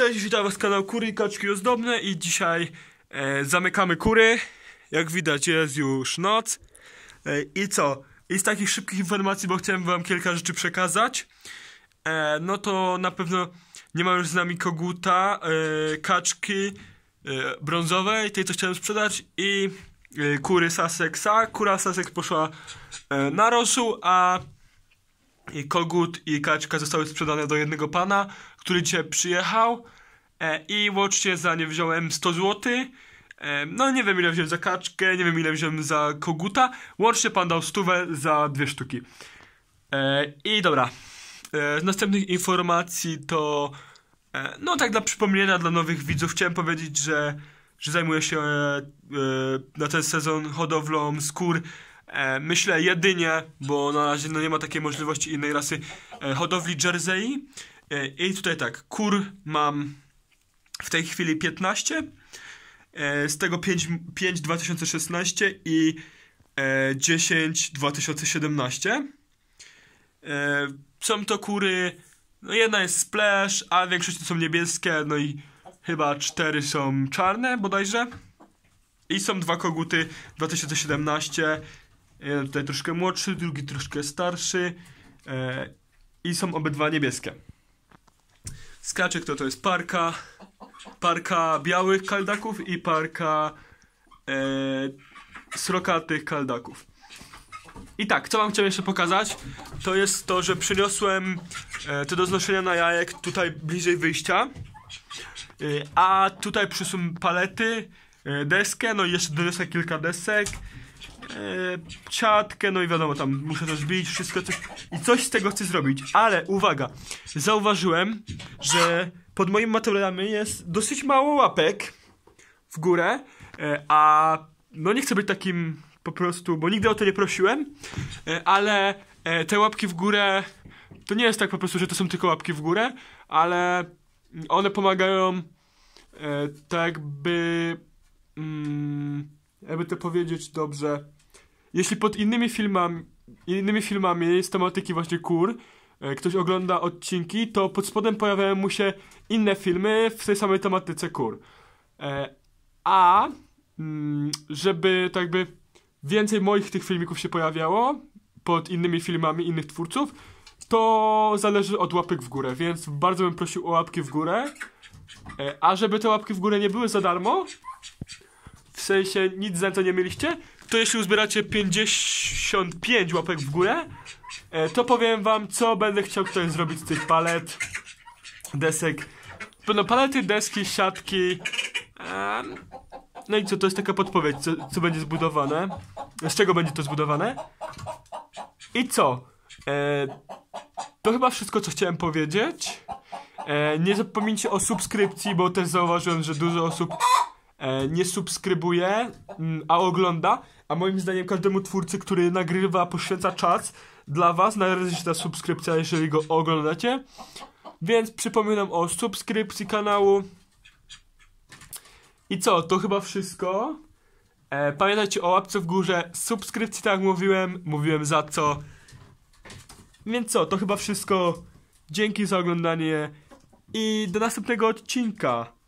Cześć, witam was kanał Kury i Kaczki Ozdobne i dzisiaj e, zamykamy kury. Jak widać jest już noc. E, I co? I z takich szybkich informacji, bo chciałem wam kilka rzeczy przekazać. E, no to na pewno nie ma już z nami koguta, e, kaczki e, brązowej, tej co chciałem sprzedać i e, kury Saseksa. Kura Sasek poszła na rosół, a Kogut i Kaczka zostały sprzedane do jednego pana, który cię przyjechał e, i łącznie za nie wziąłem 100 zł. E, no nie wiem ile wziąłem za Kaczkę, nie wiem ile wziąłem za Koguta. Łącznie pan dał stówę za dwie sztuki. E, I dobra. E, z następnych informacji to... E, no tak dla przypomnienia, dla nowych widzów chciałem powiedzieć, że, że zajmuję się e, na ten sezon hodowlą skór E, myślę jedynie, bo na razie no nie ma takiej możliwości innej rasy e, hodowli Jersey. E, I tutaj tak, kur mam w tej chwili 15, e, z tego 5, 5 2016 i 10 e, 2017. E, są to kury, no jedna jest splash, a większość to są niebieskie, no i chyba cztery są czarne bodajże. I są dwa koguty 2017 Jeden tutaj troszkę młodszy, drugi troszkę starszy e, i są obydwa niebieskie. Skaczek to to jest parka, parka białych kaldaków i parka e, srokatych kaldaków. I tak, co wam chciałem jeszcze pokazać, to jest to, że przyniosłem te do znoszenia na jajek tutaj bliżej wyjścia. E, a tutaj przysunę palety, deskę, no i jeszcze doniosę kilka desek e, czatkę, no i wiadomo, tam muszę bić, wszystko coś i coś z tego chcę zrobić, ale uwaga, zauważyłem, że pod moimi materiałami jest dosyć mało łapek w górę, e, a no nie chcę być takim po prostu, bo nigdy o to nie prosiłem, e, ale e, te łapki w górę to nie jest tak po prostu, że to są tylko łapki w górę, ale one pomagają e, tak by mm, jakby to powiedzieć dobrze. Jeśli pod innymi filmami, innymi filmami z tematyki właśnie kur e, ktoś ogląda odcinki, to pod spodem pojawiają mu się inne filmy w tej samej tematyce kur. E, a mm, żeby tak by więcej moich tych filmików się pojawiało pod innymi filmami innych twórców, to zależy od łapek w górę, więc bardzo bym prosił o łapki w górę. E, a żeby te łapki w górę nie były za darmo, w sensie nic za to nie mieliście, to jeśli uzbieracie 55 łapek w górę, e, to powiem wam, co będę chciał ktoś zrobić z tych palet, desek. No palety, deski, siatki. No i co, to jest taka podpowiedź, co, co będzie zbudowane. Z czego będzie to zbudowane? I co? E, to chyba wszystko, co chciałem powiedzieć. E, nie zapomnijcie o subskrypcji, bo też zauważyłem, że dużo osób E, nie subskrybuje, mm, a ogląda, a moim zdaniem każdemu twórcy, który nagrywa, poświęca czas dla was, należy się ta subskrypcja, jeżeli go oglądacie. Więc przypominam o subskrypcji kanału. I co, to chyba wszystko. E, pamiętajcie o łapce w górze, subskrypcji, tak jak mówiłem, mówiłem za co. Więc co, to chyba wszystko. Dzięki za oglądanie i do następnego odcinka.